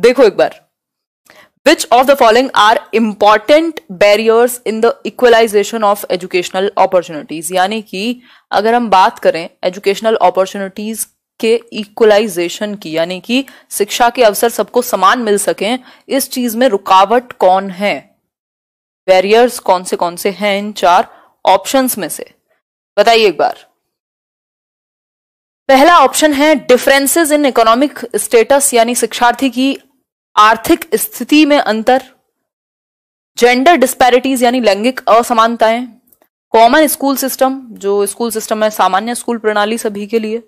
देखो एक बार which of the following are important barriers in the equalization of educational opportunities यानी कि अगर हम बात करें एजुकेशनल अपॉर्चुनिटीज के इक्वलाइजेशन की यानी कि शिक्षा के अवसर सबको समान मिल सके इस चीज में रुकावट कौन है बैरियर्स कौन से कौन से हैं इन चार ऑप्शंस में से बताइए एक बार पहला ऑप्शन है डिफरेंसेस इन इकोनॉमिक स्टेटस यानी शिक्षार्थी की आर्थिक स्थिति में अंतर जेंडर डिस्पैरिटीज यानी लैंगिक असमानताएं कॉमन स्कूल सिस्टम जो स्कूल सिस्टम है सामान्य स्कूल प्रणाली सभी के लिए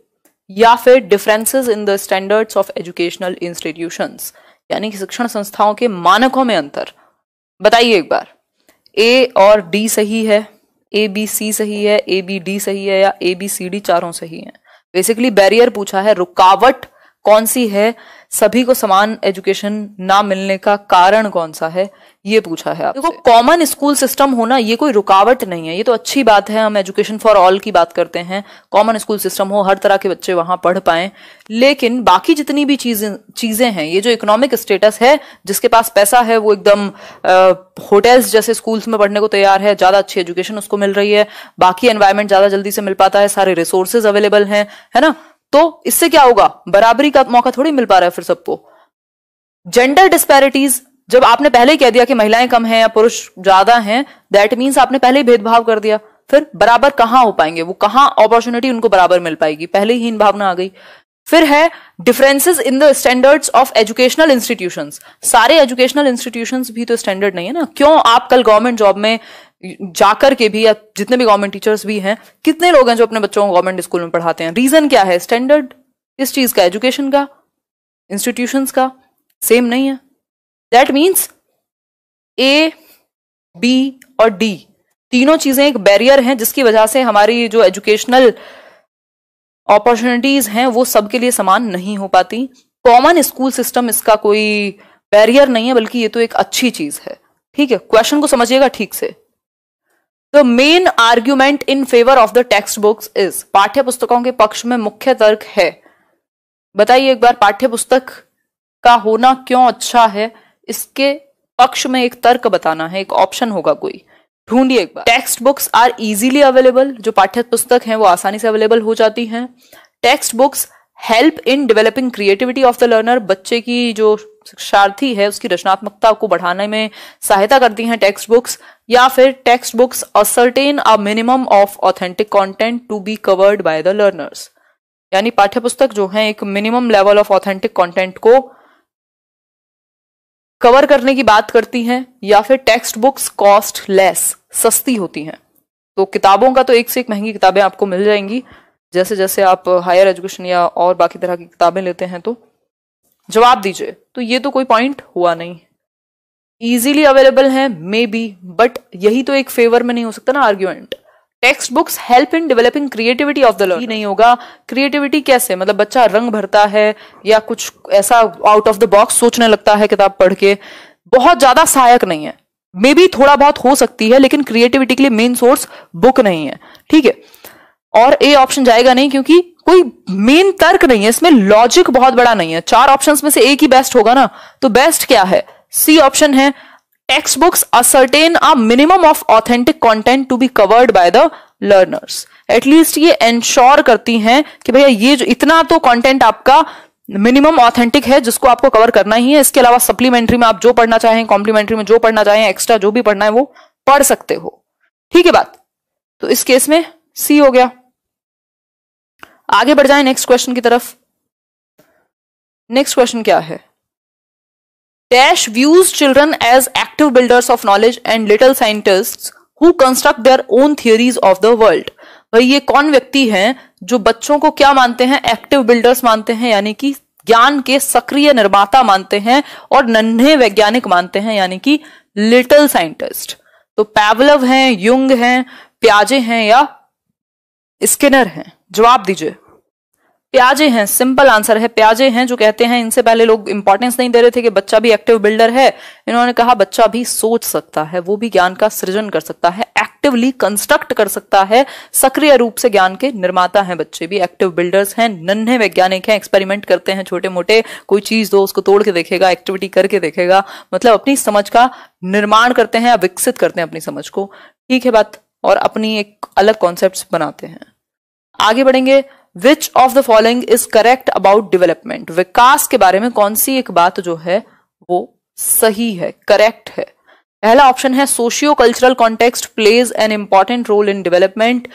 या फिर differences in the standards of educational institutions यानी कि शिक्षण संस्थाओं के मानकों में अंतर बताइए एक बार ए और डी सही है ए बी सी सही है ए बी डी सही है या ए बी सी डी चारों सही है बेसिकली बैरियर पूछा है रुकावट कौन सी है सभी को समान एजुकेशन ना मिलने का कारण कौन सा है ये पूछा है देखो कॉमन स्कूल सिस्टम होना ये कोई रुकावट नहीं है ये तो अच्छी बात है हम एजुकेशन फॉर ऑल की बात करते हैं कॉमन स्कूल सिस्टम हो हर तरह के बच्चे वहां पढ़ पाए लेकिन बाकी जितनी भी चीजें चीजें हैं ये जो इकोनॉमिक स्टेटस है जिसके पास पैसा है वो एकदम होटल्स जैसे स्कूल्स में पढ़ने को तैयार है ज्यादा अच्छी एजुकेशन उसको मिल रही है बाकी एनवायरमेंट ज्यादा जल्दी से मिल पाता है सारे रिसोर्सेज अवेलेबल है, है ना तो इससे क्या होगा बराबरी का मौका थोड़ी मिल पा रहा है फिर सबको जेंडर डिस्पैरिटीज जब आपने पहले कह दिया कि महिलाएं कम हैं या पुरुष ज्यादा हैं दैट मीन्स आपने पहले ही भेदभाव कर दिया फिर बराबर कहां हो पाएंगे वो कहां अपॉर्चुनिटी उनको बराबर मिल पाएगी पहले ही इन भावना आ गई फिर है differences in the standards of educational institutions सारे एजुकेशनल इंस्टीट्यूशंस भी तो स्टैंडर्ड नहीं है ना क्यों आप कल गवर्नमेंट जॉब में जाकर के भी या जितने भी गवर्नमेंट टीचर्स भी हैं कितने लोग हैं जो अपने बच्चों को गवर्नमेंट स्कूल में पढ़ाते हैं रीजन क्या है स्टैंडर्ड इस चीज का एजुकेशन का इंस्टीट्यूशंस का सेम नहीं है दैट मीन्स ए बी और डी तीनों चीजें एक बैरियर हैं जिसकी वजह से हमारी जो एजुकेशनल अपॉर्चुनिटीज हैं वो सबके लिए समान नहीं हो पाती कॉमन स्कूल सिस्टम इसका कोई बैरियर नहीं है बल्कि ये तो एक अच्छी चीज है ठीक है क्वेश्चन को समझिएगा ठीक से the main argument in favour of the text books is पाठ्य पुस्तकों के पक्ष में मुख्य तर्क है बताइए एक बार पाठ्य पुस्तक का होना क्यों अच्छा है इसके पक्ष में एक तर्क बताना है एक ऑप्शन होगा कोई ढूंढिए एक बार text books are easily available जो पाठ्य पुस्तक है वो आसानी से अवेलेबल हो जाती हैं text books help in developing creativity of the learner बच्चे की जो शिक्षार्थी है उसकी रचनात्मकता को बढ़ाने में सहायता करती हैं टेक्स्ट बुक्स या फिर text books ascertain a minimum of authentic content to be covered by the learners यानी पाठ्यपुस्तक जो है एक minimum level of authentic content को कवर करने की बात करती हैं या फिर टेक्स्ट बुक्स कॉस्ट लेस सस्ती होती हैं तो किताबों का तो एक से एक महंगी किताबें आपको मिल जाएंगी जैसे जैसे आप हायर एजुकेशन या और बाकी तरह की किताबें लेते हैं तो जवाब दीजिए तो ये तो कोई पॉइंट हुआ नहीं इजीली अवेलेबल हैं मे बी बट यही तो एक फेवर में नहीं हो सकता ना argument text books help in developing creativity of the learner नहीं होगा क्रिएटिविटी कैसे मतलब बच्चा रंग भरता है या कुछ ऐसा आउट ऑफ द बॉक्स सोचने लगता है किताब पढ़ के बहुत ज्यादा सहायक नहीं है मे बी थोड़ा बहुत हो सकती है लेकिन क्रिएटिविटी के लिए मेन सोर्स बुक नहीं है ठीक है और ए ऑप्शन जाएगा नहीं क्योंकि कोई मेन तर्क नहीं है इसमें लॉजिक बहुत बड़ा नहीं है चार ऑप्शंस में से एक ही बेस्ट होगा ना तो बेस्ट क्या है सी ऑप्शन है text books ascertain a minimum of authentic content to be covered by the learners at least ये एंश्योर करती हैं कि भैया ये जो इतना तो कंटेंट आपका मिनिमम ऑथेंटिक है जिसको आपको कवर करना ही है इसके अलावा सप्लीमेंट्री में आप जो पढ़ना चाहें कॉम्प्लीमेंट्री में जो पढ़ना चाहें एक्स्ट्रा जो भी पढ़ना है वो पढ़ सकते हो ठीक है बात तो इस केस में सी हो गया आगे बढ़ जाए नेक्स्ट क्वेश्चन की तरफ नेक्स्ट क्वेश्चन क्या है Dash views children as active builders of knowledge and little scientists who construct their own theories of the world. भाई ये कौन व्यक्ति हैं जो बच्चों को क्या मानते हैं एक्टिव बिल्डर्स मानते हैं यानी कि ज्ञान के सक्रिय निर्माता मानते हैं और नन्हे वैज्ञानिक मानते हैं यानी कि लिटिल साइंटिस्ट तो पैवलव हैं युंग हैं प्याजे हैं या स्किनर हैं जवाब दीजिए प्याजे हैं सिंपल आंसर है प्याजे हैं जो कहते हैं इनसे पहले लोग इंपॉर्टेंस नहीं दे रहे थे कि बच्चा भी एक्टिव बिल्डर है इन्होंने कहा बच्चा भी सोच सकता है वो भी ज्ञान का सृजन कर सकता है एक्टिवली कंस्ट्रक्ट कर सकता है सक्रिय रूप से ज्ञान के निर्माता हैं बच्चे भी एक्टिव बिल्डर्स हैं नन्हे वैज्ञानिक हैं एक्सपेरिमेंट करते हैं छोटे मोटे कोई चीज दो उसको तोड़ के देखेगा एक्टिविटी करके देखेगा मतलब अपनी समझ का निर्माण करते हैं या विकसित करते हैं अपनी समझ को ठीक है बात और अपनी एक अलग कॉन्सेप्ट बनाते हैं आगे बढ़ेंगे which of the following is correct about development विकास के बारे में कौन सी एक बात जो है वो सही है करेक्ट है पहला ऑप्शन है socio cultural context plays an important role in development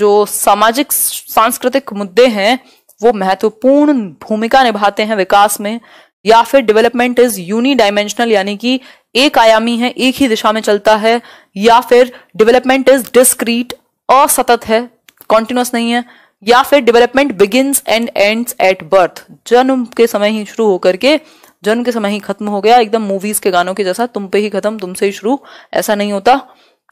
जो सामाजिक सांस्कृतिक मुद्दे हैं वो महत्वपूर्ण भूमिका निभाते हैं विकास में या फिर डेवलपमेंट इज यूनी डायमेंशनल यानी कि एक आयामी है एक ही दिशा में चलता है या फिर डेवलपमेंट इज डिस्क्रीट असतत है कॉन्टिन्यूस नहीं है या फिर development begins and ends at birth जन्म के समय ही शुरू होकर के जन्म के समय ही खत्म हो गया एकदम मूवीज के गानों के जैसा तुम पे ही खत्म तुमसे ही शुरू ऐसा नहीं होता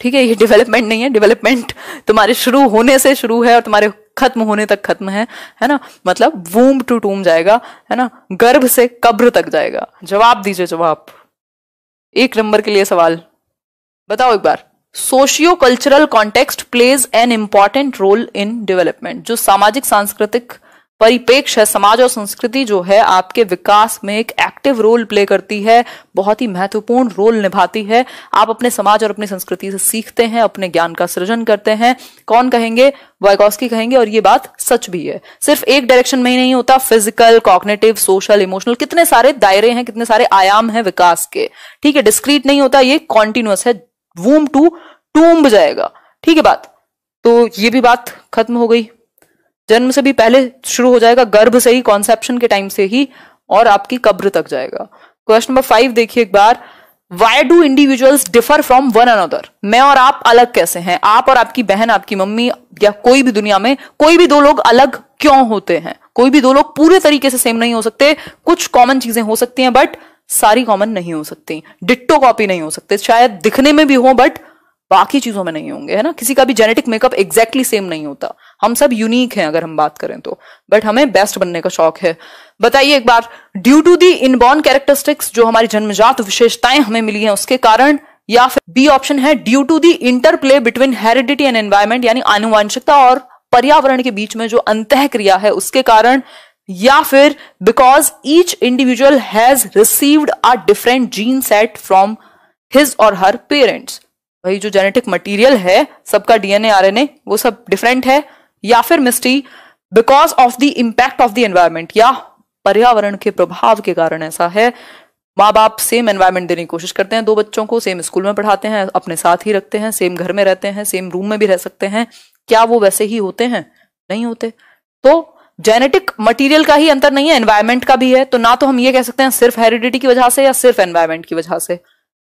ठीक है ये डेवलपमेंट नहीं है डेवलपमेंट तुम्हारे शुरू होने से शुरू है और तुम्हारे खत्म होने तक खत्म है है ना मतलब वूम टू टूम जाएगा है ना गर्भ से कब्र तक जाएगा जवाब दीजिए जवाब एक नंबर के लिए सवाल बताओ एक बार socio cultural context plays an important role in development जो सामाजिक सांस्कृतिक परिपेक्ष है समाज और संस्कृति जो है आपके विकास में एक एक्टिव रोल प्ले करती है बहुत ही महत्वपूर्ण रोल निभाती है आप अपने समाज और अपनी संस्कृति से सीखते हैं अपने ज्ञान का सृजन करते हैं कौन कहेंगे वाइकॉस्की कहेंगे और ये बात सच भी है सिर्फ एक डायरेक्शन में ही नहीं होता फिजिकल कॉग्नेटिव सोशल इमोशनल कितने सारे दायरे हैं कितने सारे आयाम हैं विकास के ठीक है डिस्क्रीट नहीं होता ये कॉन्टिन्यूस है वूम टू टूम्ब जाएगा ठीक है बात तो ये भी बात खत्म हो गई जन्म से भी पहले शुरू हो जाएगा गर्भ से ही कॉन्सेप्शन के टाइम से ही और आपकी कब्र तक जाएगा क्वेश्चन नंबर फाइव देखिए एक बार why do individuals differ from one another मैं और आप अलग कैसे हैं आप और आपकी बहन आपकी मम्मी या कोई भी दुनिया में कोई भी दो लोग अलग क्यों होते हैं कोई भी दो लोग पूरे तरीके से सेम नहीं हो सकते कुछ कॉमन चीजें हो सकती हैं बट सारी कॉमन नहीं हो सकती डिट्टो कॉपी नहीं हो सकते शायद दिखने में भी हो बट बाकी चीजों में नहीं होंगे है ना किसी का भी जेनेटिक मेकअप एग्जैक्टली सेम नहीं होता हम सब यूनिक हैं अगर हम बात करें तो बट हमें बेस्ट बनने का शौक है बताइए एक बार due to the inborn characteristics जो हमारी जन्मजात विशेषताएं हमें मिली हैं उसके कारण या फिर बी ऑप्शन है due to the interplay between heredity and environment यानी आनुवंशिकता और पर्यावरण के बीच में जो अंत क्रिया है उसके कारण या फिर because each individual has received a different gene set from his और हर पेरेंट्स भाई जो जेनेटिक मटेरियल है सबका डीएनए आरएनए वो सब डिफरेंट है या फिर mystery because of the impact of the environment या पर्यावरण के प्रभाव के कारण ऐसा है माँ बाप सेम एनवायरमेंट देने की कोशिश करते हैं दो बच्चों को सेम स्कूल में पढ़ाते हैं अपने साथ ही रखते हैं सेम घर में रहते हैं सेम रूम में भी रह सकते हैं क्या वो वैसे ही होते हैं नहीं होते तो जेनेटिक मटेरियल का ही अंतर नहीं है एनवायरमेंट का भी है तो ना तो हम ये कह सकते हैं सिर्फ हेरिडिटी की वजह से या सिर्फ एनवायरमेंट की वजह से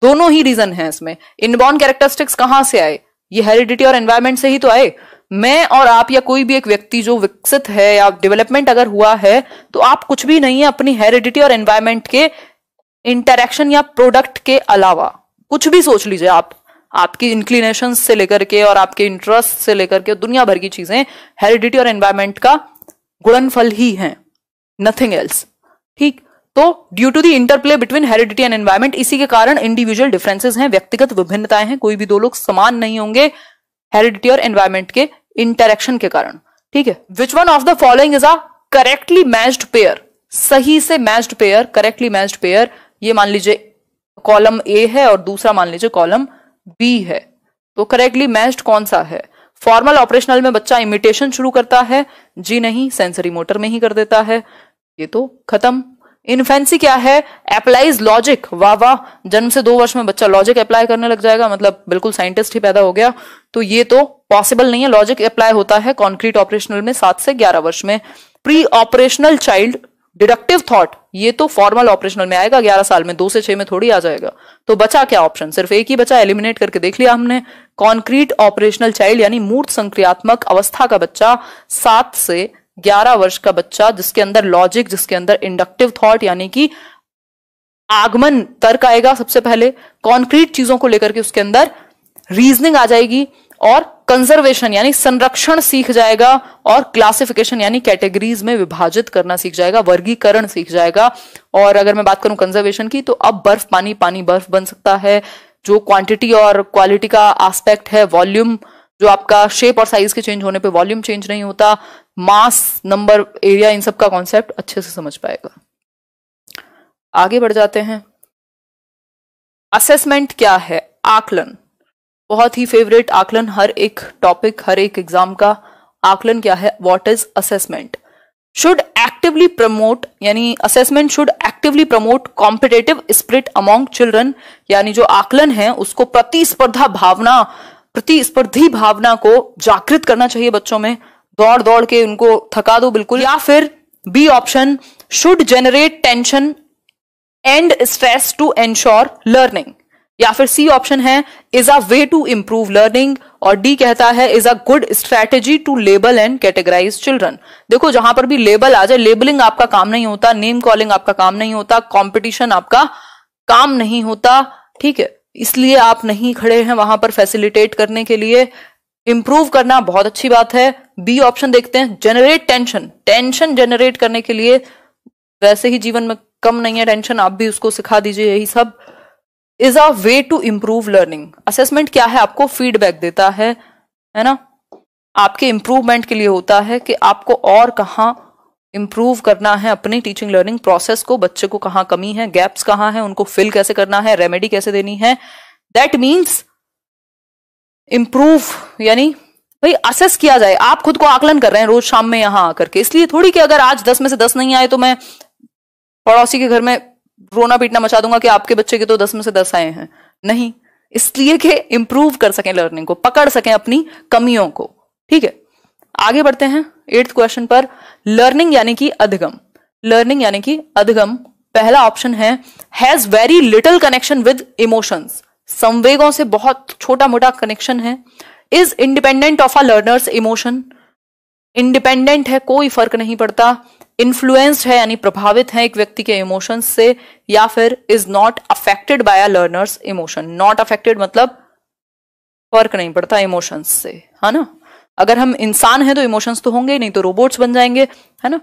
दोनों ही रीजन है इसमें इनबॉर्न कैरेक्टरिस्टिक्स कहां से आए ये हेरिडिटी और एनवायरमेंट से ही तो आए मैं और आप या कोई भी एक व्यक्ति जो विकसित है या डेवलपमेंट अगर हुआ है तो आप कुछ भी नहीं है अपनी हेरिडिटी और एनवायरमेंट के इंटरेक्शन या प्रोडक्ट के अलावा कुछ भी सोच लीजिए आप आपकी इंक्लिनेशन से लेकर के और आपके इंटरेस्ट से लेकर के दुनिया भर की चीजें हेरिडिटी और एनवायरमेंट का गुणनफल ही है नथिंग एल्स ठीक तो due to the interplay between heredity and environment इसी के कारण इंडिविजुअल डिफरेंसेस हैं व्यक्तिगत विभिन्नताएं हैं कोई भी दो लोग समान नहीं होंगे हेरिडिटी और एनवायरमेंट के इंटरेक्शन के कारण ठीक है which one of the following is a correctly matched pair सही से matched pair correctly matched pair ये मान लीजिए कॉलम ए है और दूसरा मान लीजिए कॉलम बी है तो करेक्टली मैच्ड कौन सा है फॉर्मल ऑपरेशनल में बच्चा इमिटेशन शुरू करता है जी नहीं सेंसरी मोटर में ही कर देता है ये तो खत्म इन्फेंसी क्या है एप्लाइज लॉजिक वाह वाह जन्म से दो वर्ष में बच्चा लॉजिक अप्लाई करने लग जाएगा मतलब बिल्कुल साइंटिस्ट ही पैदा हो गया तो ये तो पॉसिबल नहीं है लॉजिक अप्लाई होता है कॉन्क्रीट ऑपरेशनल में सात से ग्यारह वर्ष में pre operational child deductive thought ये तो फॉर्मल ऑपरेशनल में आएगा ग्यारह साल में दो से छह में थोड़ी आ जाएगा तो बचा क्या ऑप्शन सिर्फ एक ही बचा एलिमिनेट करके देख लिया हमने कॉन्क्रीट ऑपरेशनल चाइल्ड यानी मूर्त संक्रियात्मक अवस्था का बच्चा सात से ग्यारह वर्ष का बच्चा जिसके अंदर लॉजिक जिसके अंदर इंडक्टिव थॉट यानी कि आगमन तर्क आएगा सबसे पहले कॉन्क्रीट चीजों को लेकर के उसके अंदर रीजनिंग आ जाएगी और कंजर्वेशन यानी संरक्षण सीख जाएगा और क्लासिफिकेशन यानी कैटेगरीज में विभाजित करना सीख जाएगा वर्गीकरण सीख जाएगा और अगर मैं बात करूं कंजर्वेशन की तो अब बर्फ पानी पानी बर्फ बन सकता है जो क्वांटिटी और क्वालिटी का एस्पेक्ट है वॉल्यूम जो आपका शेप और साइज के चेंज होने पे वॉल्यूम चेंज नहीं होता मास नंबर एरिया इन सब का कॉन्सेप्ट अच्छे से समझ पाएगा आगे बढ़ जाते हैं असेसमेंट क्या है आकलन बहुत ही फेवरेट आकलन हर एक टॉपिक हर एक एग्जाम का आकलन क्या है what is assessment should actively promote यानी assessment should actively promote competitive spirit among children यानी जो आकलन है उसको प्रतिस्पर्धा भावना प्रतिस्पर्धी भावना को जागृत करना चाहिए बच्चों में दौड़ दौड़ के उनको थका दो बिल्कुल या फिर B option should generate tension and stress to ensure learning या फिर सी ऑप्शन है is a way to improve learning और डी कहता है is a good strategy to label and categorize children देखो जहां पर भी लेबल आ जाए लेबलिंग आपका काम नहीं होता नेम कॉलिंग आपका काम नहीं होता कॉम्पिटिशन आपका काम नहीं होता ठीक है इसलिए आप नहीं खड़े हैं वहां पर फैसिलिटेट करने के लिए इंप्रूव करना बहुत अच्छी बात है बी ऑप्शन देखते हैं जनरेट टेंशन टेंशन जनरेट करने के लिए वैसे ही जीवन में कम नहीं है टेंशन आप भी उसको सिखा दीजिए यही सब is a way to improve learning assessment क्या है आपको फीडबैक देता है है ना आपके इम्प्रूवमेंट के लिए होता है कि आपको और कहाँ इम्प्रूव करना है अपनी टीचिंग लर्निंग प्रोसेस को बच्चे को कहाँ कमी है गैप्स कहाँ है उनको फिल कैसे करना है रेमेडी कैसे देनी है दैट मीन्स इम्प्रूव यानी भाई असेस किया जाए आप खुद को आकलन कर रहे हैं रोज शाम में यहां आकर के इसलिए थोड़ी कि अगर आज दस में से दस नहीं आए तो मैं पड़ोसी के घर में रोना पीटना मचा दूंगा कि आपके बच्चे के तो दस में से दस आए हैं नहीं इसलिए कि इंप्रूव कर सकें लर्निंग को पकड़ सकें अपनी कमियों को ठीक है आगे बढ़ते हैं एट्थ क्वेश्चन पर लर्निंग यानी कि अधिगम लर्निंग यानी कि अधिगम पहला ऑप्शन है has very little connection with emotions संवेगों से बहुत छोटा मोटा कनेक्शन है is independent of a learner's emotion independent है कोई फर्क नहीं पड़ता इन्फ्लुएंस्ड है यानी प्रभावित है एक व्यक्ति के इमोशंस से या फिर is not affected by a learner's emotion not affected मतलब फर्क नहीं पड़ता इमोशंस से है ना अगर हम इंसान हैं तो इमोशंस तो होंगे नहीं तो रोबोट्स बन जाएंगे है ना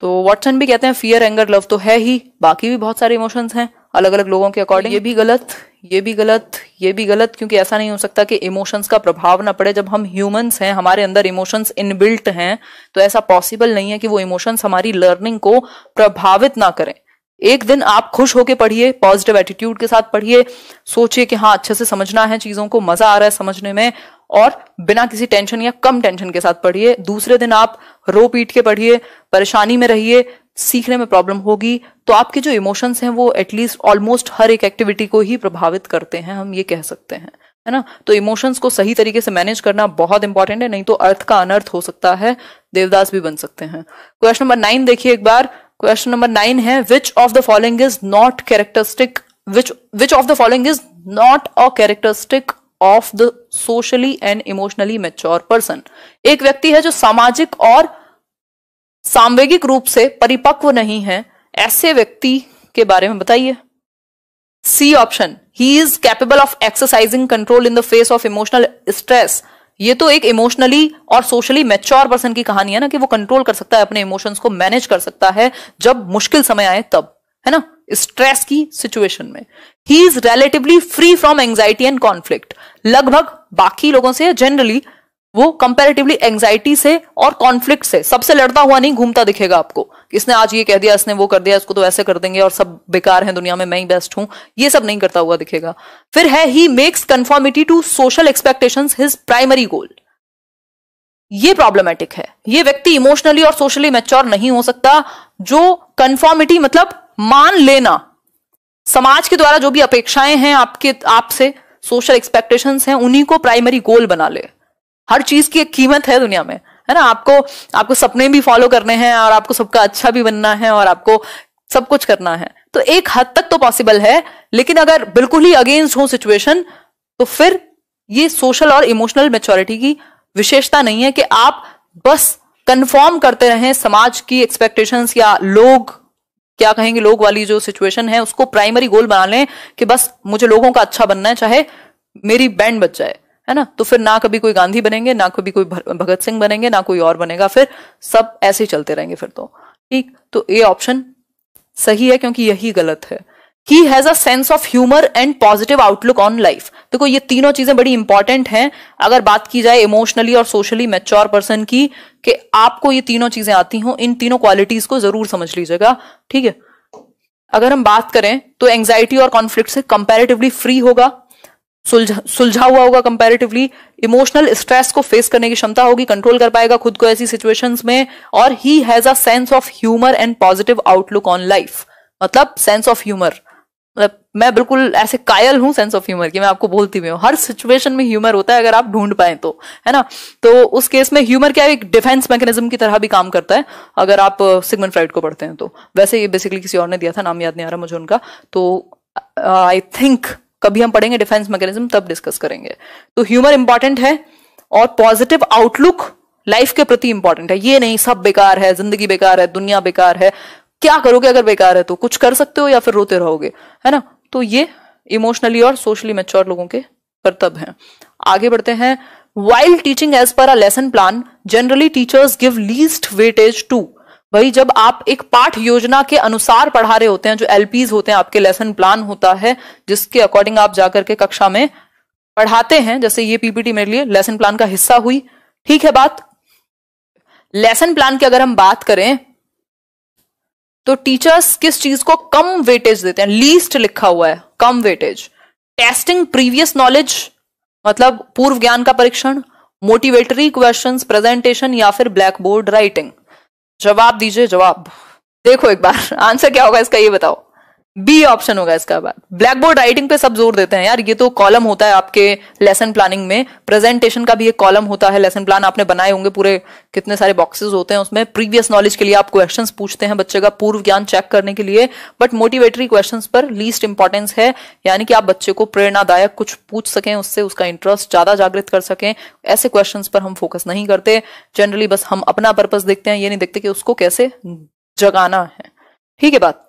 तो वॉटसन भी कहते हैं फियर एंगर लव तो है ही बाकी भी बहुत सारे इमोशंस हैं अलग अलग लोगों के अकॉर्डिंग ये भी गलत ये भी गलत ये भी गलत क्योंकि ऐसा नहीं हो सकता कि इमोशंस का प्रभाव ना पड़े जब हम ह्यूमंस हैं हमारे अंदर इमोशंस इनबिल्ट हैं तो ऐसा पॉसिबल नहीं है कि वो इमोशंस हमारी लर्निंग को प्रभावित ना करें एक दिन आप खुश होके पढ़िए पॉजिटिव एटीट्यूड के साथ पढ़िए सोचिए कि हाँ अच्छे से समझना है चीजों को मजा आ रहा है समझने में और बिना किसी टेंशन या कम टेंशन के साथ पढ़िए दूसरे दिन आप रो पीट के पढ़िए परेशानी में रहिए सीखने में प्रॉब्लम होगी तो आपके जो इमोशंस हैं वो एटलीस्ट ऑलमोस्ट हर एक एक्टिविटी को ही प्रभावित करते हैं हम ये कह सकते हैं है ना तो इमोशंस को सही तरीके से मैनेज करना बहुत इंपॉर्टेंट है नहीं तो अर्थ का अनर्थ हो सकता है देवदास भी बन सकते हैं क्वेश्चन नंबर नाइन देखिए एक बार क्वेश्चन नंबर नाइन है which of the following is not characteristic which which of the following is not a characteristic of the socially and emotionally mature person एक व्यक्ति है जो सामाजिक और सांवेगिक रूप से परिपक्व नहीं है ऐसे व्यक्ति के बारे में बताइए C option he is capable of exercising control in the face of emotional stress ये तो एक इमोशनली और सोशली मैच्योर पर्सन की कहानी है ना कि वो कंट्रोल कर सकता है अपने इमोशंस को मैनेज कर सकता है जब मुश्किल समय आए तब है ना स्ट्रेस की सिचुएशन में he is relatively free from anxiety and conflict लगभग बाकी लोगों से जनरली वो कंपेरेटिवली एंगजाइटी से और कॉन्फ्लिक्ट से सबसे लड़ता हुआ नहीं घूमता दिखेगा आपको इसने आज ये कह दिया इसने वो कर दिया इसको तो ऐसे कर देंगे और सब बेकार हैं दुनिया में मैं ही बेस्ट हूं ये सब नहीं करता हुआ दिखेगा फिर है he makes conformity to social expectation his primary goal ये प्रॉब्लमेटिक है ये व्यक्ति इमोशनली और सोशली मेच्योर नहीं हो सकता जो कन्फॉर्मिटी मतलब मान लेना समाज के द्वारा जो भी अपेक्षाएं हैं आपके आपसे सोशल एक्सपेक्टेशंस हैं उन्हीं को प्राइमरी गोल बना ले हर चीज की एक कीमत है दुनिया में है ना आपको आपको सपने भी फॉलो करने हैं और आपको सबका अच्छा भी बनना है और आपको सब कुछ करना है तो एक हद तक तो पॉसिबल है लेकिन अगर बिल्कुल ही अगेंस्ट हो सिचुएशन तो फिर ये सोशल और इमोशनल मेच्योरिटी की विशेषता नहीं है कि आप बस कंफर्म करते रहें समाज की एक्सपेक्टेशंस या लोग क्या कहेंगे लोग वाली जो सिचुएशन है उसको प्राइमरी गोल बना लें कि बस मुझे लोगों का अच्छा बनना है चाहे मेरी बैंड बच जाए है ना तो फिर ना कभी कोई गांधी बनेंगे ना कभी कोई भगत सिंह बनेंगे ना कोई और बनेगा फिर सब ऐसे ही चलते रहेंगे फिर तो ठीक तो ए ऑप्शन सही है क्योंकि यही गलत है he has a sense of humour and positive outlook on life देखो ये तीनों चीजें बड़ी इंपॉर्टेंट हैं अगर बात की जाए इमोशनली और सोशली मेच्योर पर्सन की कि आपको ये तीनों चीजें आती हों इन तीनों क्वालिटीज को जरूर समझ लीजिएगा ठीक है अगर हम बात करें तो एंग्जाइटी और कॉन्फ्लिक्ट से कंपैरेटिवली फ्री होगा सुलझा सुलझा हुआ होगा कंपैरेटिवली इमोशनल स्ट्रेस को फेस करने की क्षमता होगी कंट्रोल कर पाएगा खुद को ऐसी सिचुएशंस में और he has a sense of humour and positive outlook on life मतलब सेंस ऑफ ह्यूमर मतलब मैं बिल्कुल ऐसे कायल हूं सेंस ऑफ ह्यूमर की मैं आपको बोलती भी हूँ हर सिचुएशन में ह्यूमर होता है अगर आप ढूंढ पाए तो है ना तो उस केस में ह्यूमर क्या एक डिफेंस मैकेनिज्म की तरह भी काम करता है अगर आप सिगमन uh, फ्राइड को पढ़ते हैं तो वैसे ये बेसिकली किसी और ने दिया था नाम याद नहीं आ रहा मुझे उनका तो आई uh, थिंक कभी हम पढ़ेंगे डिफेंस मैकेनिज्म तब डिस्कस करेंगे तो ह्यूमर इंपॉर्टेंट है और पॉजिटिव आउटलुक लाइफ के प्रति इंपॉर्टेंट है ये नहीं सब बेकार है जिंदगी बेकार है दुनिया बेकार है क्या करोगे अगर बेकार है तो कुछ कर सकते हो या फिर रोते रहोगे है ना तो ये इमोशनली और सोशली मेच्योर लोगों के कर्तव्य हैं आगे बढ़ते हैं wild teaching as per a lesson plan generally teachers give least weightage to भाई जब आप एक पाठ योजना के अनुसार पढ़ा रहे होते हैं जो एलपीज होते हैं आपके लेसन प्लान होता है जिसके अकॉर्डिंग आप जाकर के कक्षा में पढ़ाते हैं जैसे ये पीपीटी मेरे लिए लेसन प्लान का हिस्सा हुई ठीक है बात लेसन प्लान की अगर हम बात करें तो टीचर्स किस चीज को कम वेटेज देते हैं लीस्ट लिखा हुआ है कम वेटेज टेस्टिंग प्रीवियस नॉलेज मतलब पूर्व ज्ञान का परीक्षण मोटिवेटरी क्वेश्चंस प्रेजेंटेशन या फिर ब्लैक बोर्ड राइटिंग जवाब दीजिए जवाब देखो एक बार आंसर क्या होगा इसका ये बताओ बी ऑप्शन होगा इसका बाद ब्लैक बोर्ड राइटिंग पे सब जोर देते हैं यार ये तो कॉलम होता है आपके लेसन प्लानिंग में प्रेजेंटेशन का भी एक कॉलम होता है लेसन प्लान आपने बनाए होंगे पूरे कितने सारे बॉक्सेस होते हैं उसमें प्रीवियस नॉलेज के लिए आप क्वेश्चन पूछते हैं बच्चे का पूर्व ज्ञान चेक करने के लिए बट मोटिवेटरी क्वेश्चन पर लीस्ट इंपॉर्टेंस है यानी कि आप बच्चे को प्रेरणादायक कुछ पूछ सकें उससे उसका इंटरेस्ट ज्यादा जागृत कर सकें ऐसे क्वेश्चन पर हम फोकस नहीं करते जनरली बस हम अपना पर्पज देखते हैं ये नहीं देखते कि उसको कैसे जगाना है ठीक है बात